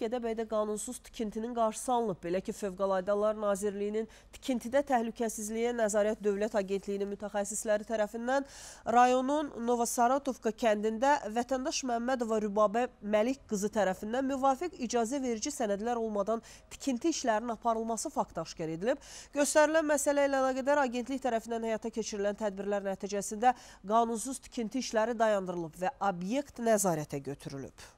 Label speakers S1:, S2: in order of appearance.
S1: Gədəbəydə qanunsuz tikintinin qarşısı alınıb. Belə ki, Fövqəladələr Nazirliyinin tikintidə təhlükəsizliyə nəzarət Dövlət Agentliyinin mütəxəssisləri tərəfindən rayonun Novosaratovka kəndində vətəndaş Məmmədova Rübabə Məlik qızı tərəfindən müvafiq icazə verici sənədlər olmadan tikinti işlərinin aparılması faktı aşkar edilib. Göstərilən məsələ ilə əlaqədar agentlik tərəfindən həyata keçirilən tədbirlər nəticəsində qanunsuz tikinti işləri dayandırılıb və obyekt nəzarətə götürülüb.